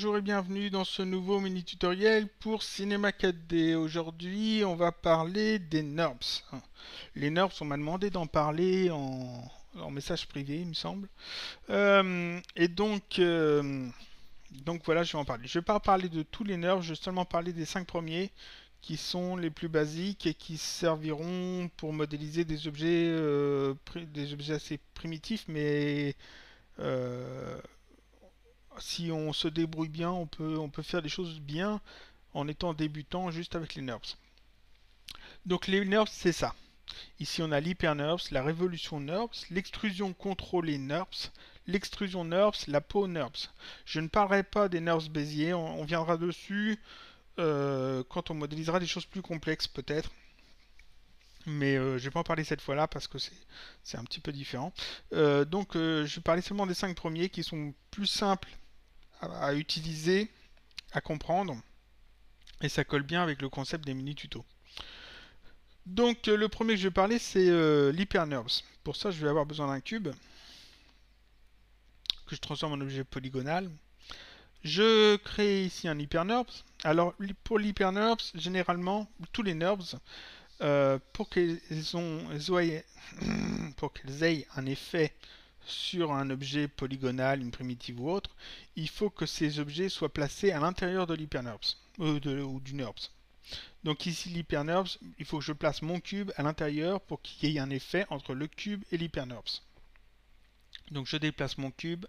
bonjour et bienvenue dans ce nouveau mini tutoriel pour Cinema 4D. Aujourd'hui on va parler des NURBS. Les NURBS on m'a demandé d'en parler en, message privé il me semble. Euh, et donc, euh, donc voilà je vais en parler. Je ne vais pas parler de tous les NURBS, je vais seulement parler des cinq premiers qui sont les plus basiques et qui serviront pour modéliser des objets, euh, des objets assez primitifs mais si on se débrouille bien, on peut, on peut faire des choses bien en étant débutant juste avec les nerfs Donc les nerfs, c'est ça. Ici, on a lhyper nerfs la révolution NURBS, l'extrusion contrôlée NURBS, l'extrusion NURBS, la peau NURBS. Je ne parlerai pas des nerfs Bézier, on, viendra dessus euh, quand on modélisera des choses plus complexes peut-être. Mais euh, je ne vais pas en parler cette fois-là parce que c'est un petit peu différent. Euh, donc je vais parler seulement des 5 premiers qui sont plus simples à utiliser, à comprendre, et ça colle bien avec le concept des mini-tutos. Donc euh, le premier que je vais parler c'est euh, l'hypernerves. Pour ça je vais avoir besoin d'un cube que je transforme en objet polygonal. Je crée ici un hypernerves. Alors pour l'hypernerves, généralement tous les nerves, euh, pour qu'ils aient, aient un effet sur un objet polygonal, une primitive ou autre, il faut que ces objets soient placés à l'intérieur de l'hypernerbs, euh, ou du NURBS. Donc ici l'hypernerbs, il faut que je place mon cube à l'intérieur pour qu'il y ait un effet entre le cube et l'hypernerbs. Donc je déplace mon cube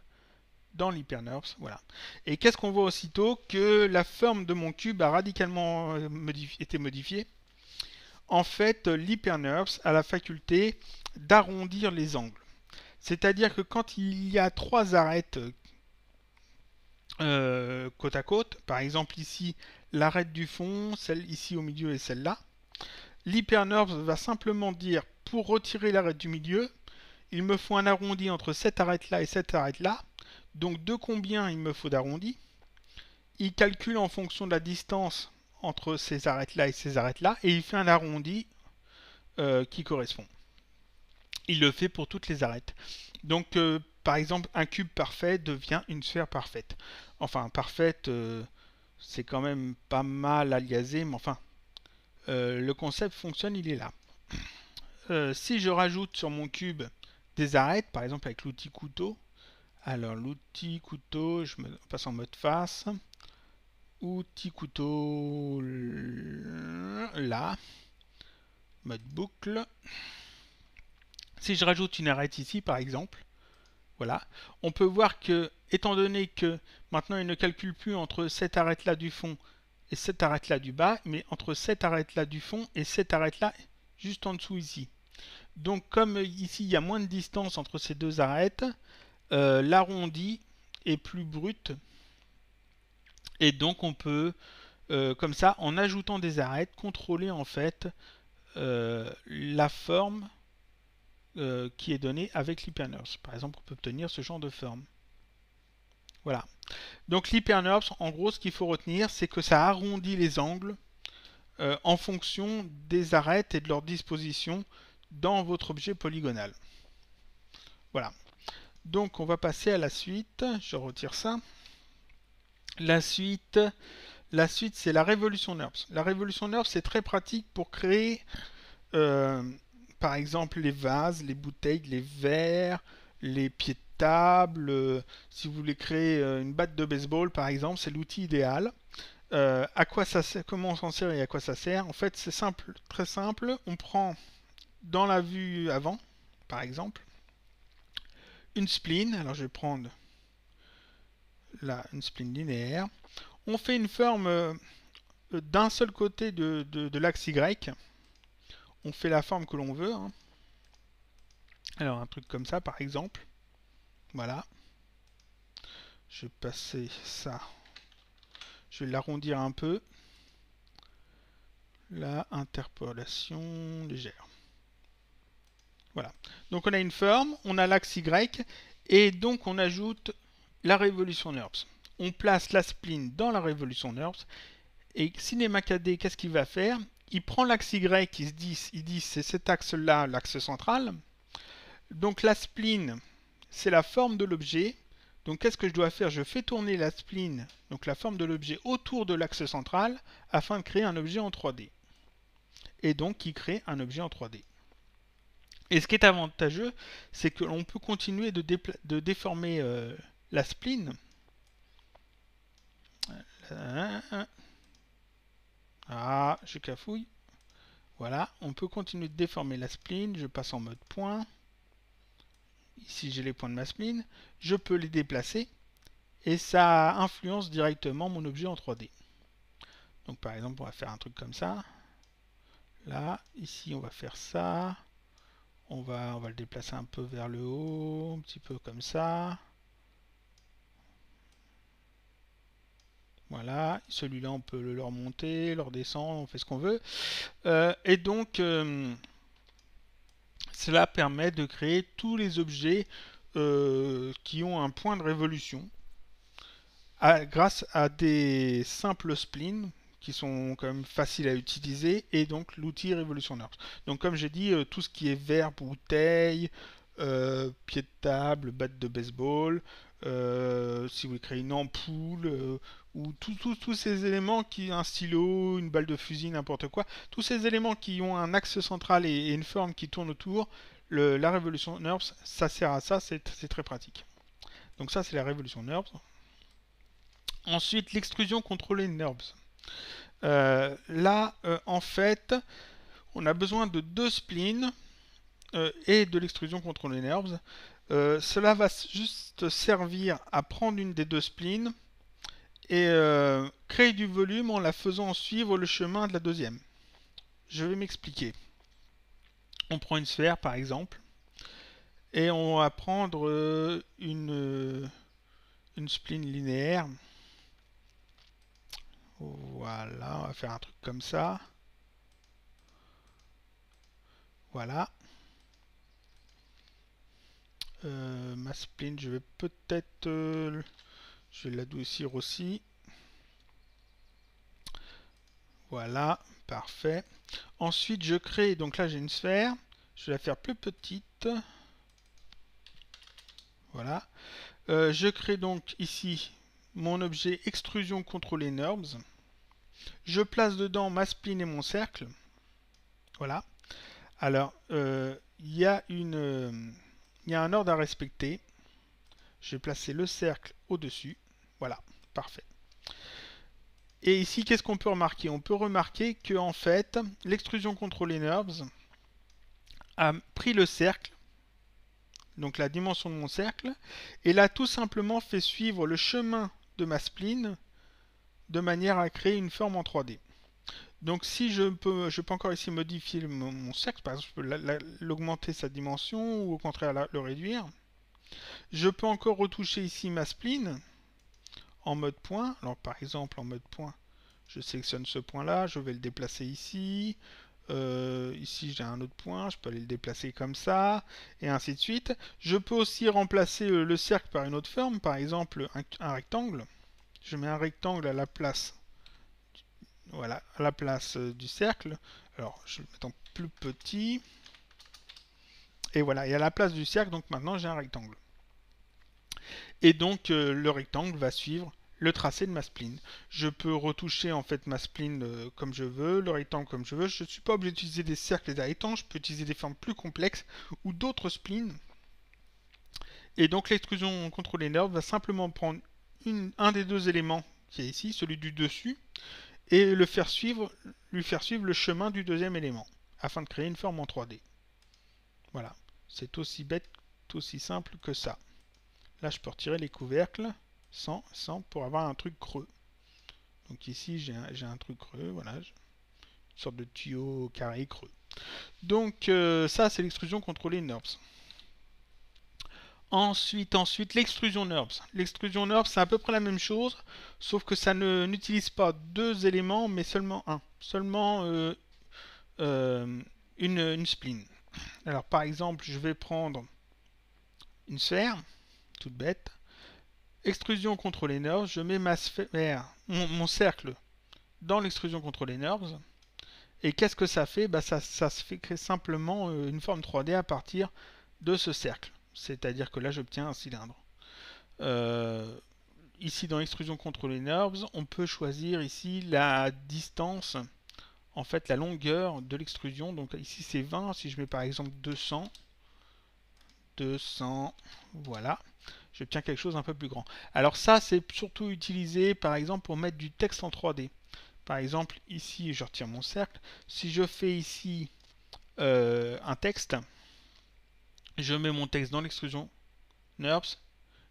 dans l'hypernerbs, voilà. Et qu'est-ce qu'on voit aussitôt Que la forme de mon cube a radicalement euh, été modifiée. En fait, l'hypernerbs a la faculté d'arrondir les angles. C'est-à-dire que quand il y a trois arêtes euh, côte à côte, par exemple ici l'arête du fond, celle ici au milieu et celle-là, l'hypernerve va simplement dire pour retirer l'arête du milieu, il me faut un arrondi entre cette arête-là et cette arête-là, donc de combien il me faut d'arrondi Il calcule en fonction de la distance entre ces arêtes-là et ces arêtes-là, et il fait un arrondi euh, qui correspond il le fait pour toutes les arêtes. Donc, euh, par exemple, un cube parfait devient une sphère parfaite. Enfin, parfaite, euh, c'est quand même pas mal aliasé, mais enfin, euh, le concept fonctionne, il est là. si je rajoute sur mon cube des arêtes, par exemple avec l'outil couteau, alors l'outil couteau, je me passe en mode face, outil couteau là, mode boucle, si je rajoute une arête ici, par exemple, voilà, on peut voir que, étant donné que maintenant il ne calcule plus entre cette arête-là du fond et cette arête-là du bas, mais entre cette arête-là du fond et cette arête-là juste en dessous ici. Donc comme ici il y a moins de distance entre ces deux arêtes, euh, l'arrondi est plus brut. Et donc on peut, euh, comme ça, en ajoutant des arêtes, contrôler en fait euh, la forme euh, qui est donné avec l'hypernurse. Par exemple, on peut obtenir ce genre de forme. Voilà. Donc l'hypernurse, en gros, ce qu'il faut retenir, c'est que ça arrondit les angles euh, en fonction des arêtes et de leur disposition dans votre objet polygonal. Voilà. Donc on va passer à la suite. Je retire ça. La suite, la suite c'est la révolution NURBS. La révolution NURBS, c'est très pratique pour créer euh, par exemple les vases, les bouteilles, les verres, les pieds de table. Euh, si vous voulez créer euh, une batte de baseball, par exemple, c'est l'outil idéal. Euh, à quoi comment on s'en sert et à quoi ça sert En fait, c'est simple, très simple. On prend dans la vue avant, par exemple, une spline. Alors, je vais prendre là une spline linéaire. On fait une forme d'un seul côté de l'axe Y on fait la forme que l'on veut. Hein. Alors un truc comme ça par exemple. Voilà. Je vais passer ça. Je vais l'arrondir un peu. La interpolation légère. Voilà. Donc on a une forme, on a l'axe Y, et donc on ajoute la révolution NURBS. On place la spline dans la révolution NURBS, et Cinéma d qu'est-ce qu'il va faire il prend l'axe Y, il se dit, il dit c'est cet axe-là, l'axe central. Donc la spline, c'est la forme de l'objet. Donc qu'est-ce que je dois faire Je fais tourner la spline, donc la forme de l'objet, autour de l'axe central, afin de créer un objet en 3D. Et donc qui crée un objet en 3D. Et ce qui est avantageux, c'est que l'on peut continuer de, déformer euh, la spline. Euh, ah, je cafouille. Voilà, on peut continuer de déformer la spline. Je passe en mode point. Ici, j'ai les points de ma spline. Je peux les déplacer. Et ça influence directement mon objet en 3D. Donc par exemple, on va faire un truc comme ça. Là, ici, on va faire ça. On va, on va le déplacer un peu vers le haut, un petit peu comme ça. Voilà, celui-là on peut le remonter, le redescendre, on fait ce qu'on veut. Euh, et donc euh, cela permet de créer tous les objets euh, qui ont un point de révolution grâce à des simples splines qui sont quand même faciles à utiliser et donc l'outil révolutionnaire. Donc comme j'ai dit, tout ce qui est verre, bouteille, euh, pied de table, batte de baseball, euh, si vous créez une ampoule, euh, ou tous ces éléments qui, un stylo, une balle de fusil, n'importe quoi, tous ces éléments qui ont un axe central et, une forme qui tourne autour, la révolution NURBS, ça sert à ça, c'est très pratique. Donc ça, c'est la révolution NURBS. Ensuite, l'extrusion contrôlée NURBS. là, en fait, on a besoin de deux spleens euh, et de l'extrusion contre les nerfs. Euh, cela va juste servir à prendre une des deux splines et euh, créer du volume en la faisant suivre le chemin de la deuxième. Je vais m'expliquer. On prend une sphère par exemple et on va prendre une, une spline linéaire. Voilà, on va faire un truc comme ça. Voilà. Euh, ma spline, je vais peut-être... Euh, je vais l'adoucir aussi. Voilà, parfait. Ensuite, je crée... Donc là, j'ai une sphère. Je vais la faire plus petite. Voilà. Euh, je crée donc ici mon objet extrusion contrôlée nerves Je place dedans ma spline et mon cercle. Voilà. Alors, il y a une il y a un ordre à respecter. Je vais placer le cercle au-dessus. Voilà, parfait. Et ici, qu'est-ce qu'on peut remarquer On peut remarquer que en fait, l'extrusion contrôlée nerves a pris le cercle, donc la dimension de mon cercle, et l'a tout simplement fait suivre le chemin de ma spline de manière à créer une forme en 3D. Donc si je peux, encore ici modifier mon, cercle, par exemple, je peux l'augmenter sa dimension ou au contraire le réduire. Je peux encore retoucher ici ma spline en mode point. Alors par exemple en mode point, je sélectionne ce point-là, je vais le déplacer ici. Euh, ici j'ai un autre point, je peux aller le déplacer comme ça, et ainsi de suite. Je peux aussi remplacer euh, le cercle par une autre forme, par exemple un rectangle. Je mets un rectangle à la place voilà, à la place euh, du cercle. Alors, je vais le mettre en plus petit. Et voilà, et à la place du cercle, donc maintenant j'ai un rectangle. Et donc euh, le rectangle va suivre le tracé de ma spline. Je peux retoucher en fait ma spline euh, comme je veux, le rectangle comme je veux. Je ne suis pas obligé d'utiliser des cercles et des rectangles, je peux utiliser des formes plus complexes ou d'autres splines. Et donc l'extrusion contrôlée nerve va simplement prendre un des deux éléments qui est ici, celui du dessus, et le faire suivre, lui faire suivre le chemin du deuxième élément, afin de créer une forme en 3D. Voilà, c'est aussi bête, aussi simple que ça. Là, je peux retirer les couvercles, sans, pour avoir un truc creux. Donc ici, j'ai un, truc creux, voilà, une sorte de tuyau carré creux. Donc euh, ça, c'est l'extrusion contrôlée NURBS. Ensuite, ensuite l'extrusion NURBS. L'extrusion NURBS, c'est à peu près la même chose, sauf que ça n'utilise pas deux éléments, mais seulement un. Seulement euh, euh, une, une spline. Alors, par exemple, je vais prendre une sphère, toute bête. Extrusion les NURBS, je mets ma mon, cercle dans l'extrusion les NURBS. Et qu'est-ce que ça fait bah, ça, ça, se fait simplement euh, une forme 3D à partir de ce cercle. C'est-à-dire que là, j'obtiens un cylindre. Euh, ici, dans extrusion les nerves, on peut choisir ici la distance, en fait la longueur de l'extrusion. Donc ici, c'est 20. Si je mets par exemple 200, 200, voilà, j'obtiens quelque chose un peu plus grand. Alors ça, c'est surtout utilisé, par exemple, pour mettre du texte en 3D. Par exemple, ici, je retire mon cercle. Si je fais ici euh, un texte, je mets mon texte dans l'extrusion NURBS.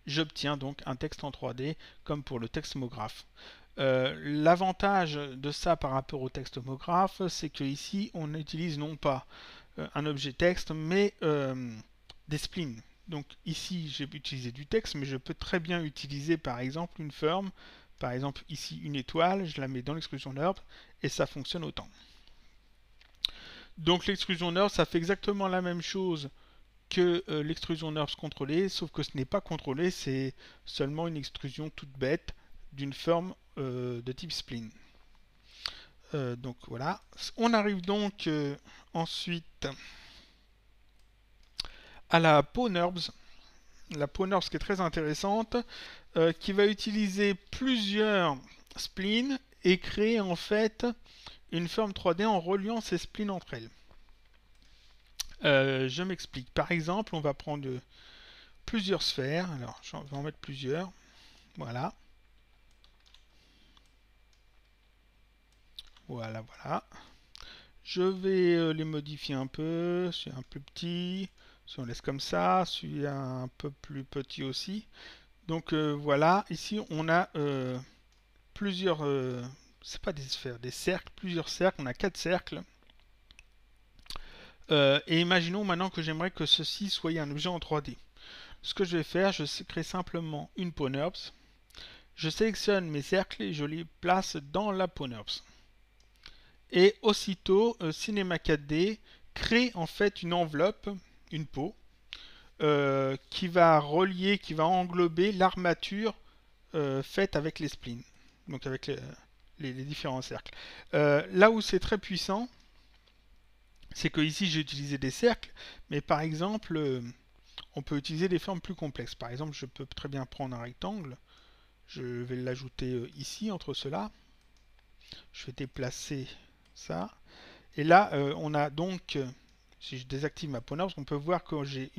J'obtiens donc un texte en 3D comme pour le texte homographe. Euh, l'avantage de ça par rapport au texte homographe, c'est que ici on utilise non pas euh, un objet texte, mais euh, des splines. Donc ici j'ai utilisé du texte, mais je peux très bien utiliser par exemple une forme, par exemple ici une étoile, je la mets dans l'exclusion NURBS et ça fonctionne autant. Donc l'exclusion NURBS ça fait exactement la même chose que euh, l'extrusion NURBS contrôlée, sauf que ce n'est pas contrôlé, c'est seulement une extrusion toute bête d'une forme euh, de type spleen. Euh, donc voilà. On arrive donc ensuite à la peau NURBS. La peau NURBS qui est très intéressante, qui va utiliser plusieurs splines et créer en fait une forme 3D en reliant ces splines entre elles. Euh, je m'explique. Par exemple, on va prendre euh, plusieurs sphères. Alors, je vais en mettre plusieurs. Voilà. Voilà, voilà. Je vais euh, les modifier un peu. C'est un plus petit, si on laisse comme ça, celui un peu plus petit aussi. Donc voilà, ici on a plusieurs, c'est pas des sphères, des cercles, plusieurs cercles, on a quatre cercles. Euh, et imaginons maintenant que j'aimerais que ceci soit un objet en 3D. Ce que je vais faire, je crée simplement une peau Je sélectionne mes cercles et je les place dans la peau Et aussitôt, euh, Cinema 4D crée en fait une enveloppe, une peau, euh, qui va relier, qui va englober l'armature faite avec les splines, donc avec les différents cercles. là où c'est très puissant, c'est que ici j'ai utilisé des cercles, mais par exemple, euh, on peut utiliser des formes plus complexes. Par exemple, je peux très bien prendre un rectangle, je vais l'ajouter euh, ici, entre ceux-là. Je vais déplacer ça. Et là, euh, on a donc, si je désactive ma ponarde, on peut voir que j'ai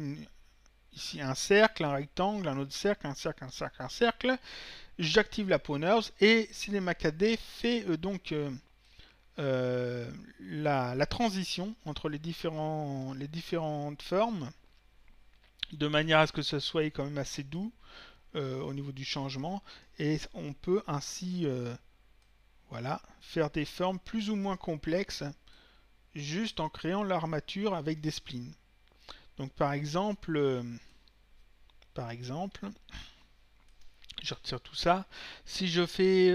ici un cercle, un rectangle, un autre cercle, un cercle, un cercle, un cercle. J'active la ponarde et Cinema 4D fait donc... Euh, la, transition entre les, différents, les différentes formes, de manière à ce que ce soit quand même assez doux euh, au niveau du changement, et on peut ainsi euh, voilà, faire des formes plus ou moins complexes juste en créant l'armature avec des splines. Donc par exemple, par exemple, je retire tout ça, si je fais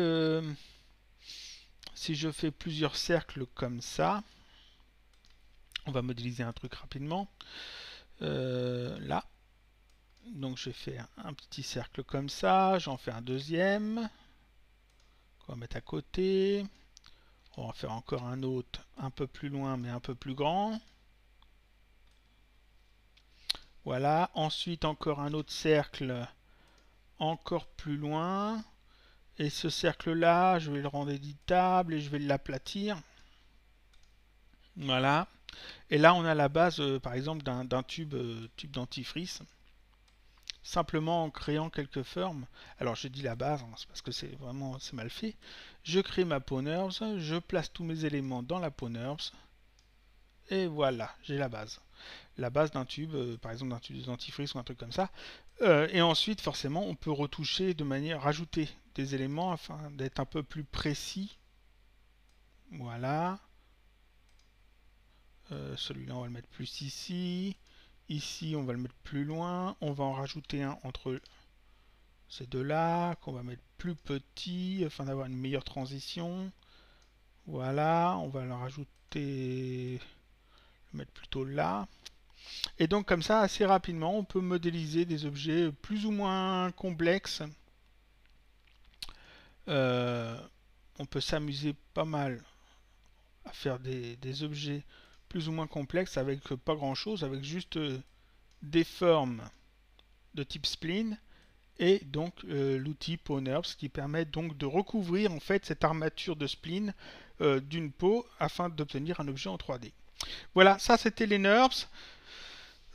si je fais plusieurs cercles comme ça, on va modéliser un truc rapidement. Euh, là. Donc je vais faire un petit cercle comme ça, j'en fais un deuxième, qu'on va mettre à côté. On va faire encore un autre un peu plus loin mais un peu plus grand. Voilà, ensuite encore un autre cercle encore plus loin. Et ce cercle-là, je vais le rendre éditable et je vais l'aplatir. Voilà. Et là, on a la base, euh, par exemple, d'un tube, euh, tube dentifrice. Simplement en créant quelques formes. Alors, je dis la base, hein, parce que c'est vraiment c'est mal fait. Je crée ma Poners, je place tous mes éléments dans la Poners. Et voilà, j'ai la base la base d'un tube, euh, par exemple d'un tube de dentifrice ou un truc comme ça. Euh, et ensuite, forcément, on peut retoucher de manière, rajouter des éléments afin d'être un peu plus précis. Voilà. Euh, celui-là, on va le mettre plus ici. Ici, on va le mettre plus loin. On va en rajouter un entre ces deux-là, qu'on va mettre plus petit, afin d'avoir une meilleure transition. Voilà, on va le rajouter, le mettre plutôt là. Et donc comme ça, assez rapidement, on peut modéliser des objets plus ou moins complexes. Euh, on peut s'amuser pas mal à faire des, objets plus ou moins complexes avec pas grand chose, avec juste euh, des formes de type spleen et donc euh, l'outil PO qui permet donc de recouvrir en fait cette armature de spleen d'une peau afin d'obtenir un objet en 3D. Voilà, ça c'était les NURBS. E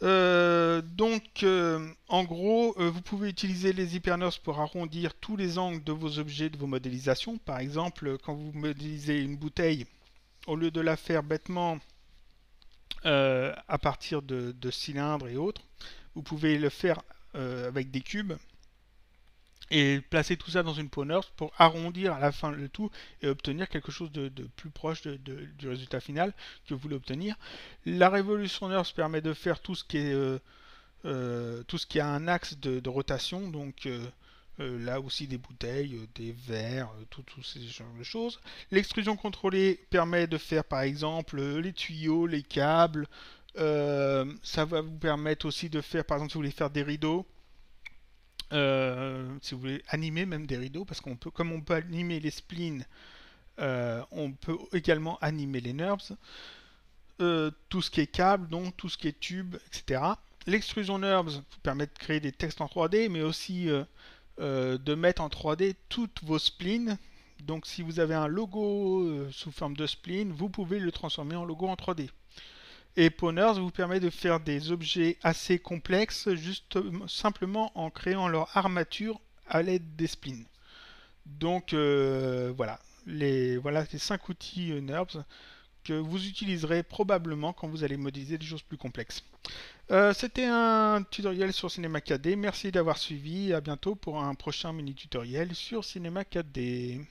euh, donc, euh, en gros, euh, vous pouvez utiliser les HyperNOS pour arrondir tous les angles de vos objets, de vos modélisations. Par exemple, quand vous modélisez une bouteille, au lieu de la faire bêtement à partir de, cylindres et autres, vous pouvez le faire avec des cubes et placer tout ça dans une peau pour arrondir à la fin le tout et obtenir quelque chose de, plus proche du résultat final que vous voulez obtenir. La révolution nurse permet de faire euh, euh, tout ce qui a un axe de, rotation, donc euh, là aussi des bouteilles, des verres, tout, ce ces de choses. L'extrusion contrôlée permet de faire par exemple les tuyaux, les câbles. ça va vous permettre aussi de faire, par exemple, si vous voulez faire des rideaux, euh, si vous voulez, animer même des rideaux, parce qu'on peut, comme on peut animer les spleens, euh, on peut également animer les nerves, euh, tout ce qui est câble, donc tout ce qui est tube, etc. L'extrusion nerves vous permet de créer des textes en 3D, mais aussi de mettre en 3D toutes vos spleens. Donc si vous avez un logo sous forme de spleen, vous pouvez le transformer en logo en 3D. Et Poners vous permet de faire des objets assez complexes juste euh, simplement en créant leur armature à l'aide des splines. Donc euh, voilà, les voilà 5 outils euh, NURBS que vous utiliserez probablement quand vous allez modéliser des choses plus complexes. C'était un tutoriel sur Cinema 4D. Merci d'avoir suivi. À bientôt pour un prochain mini tutoriel sur Cinema 4D.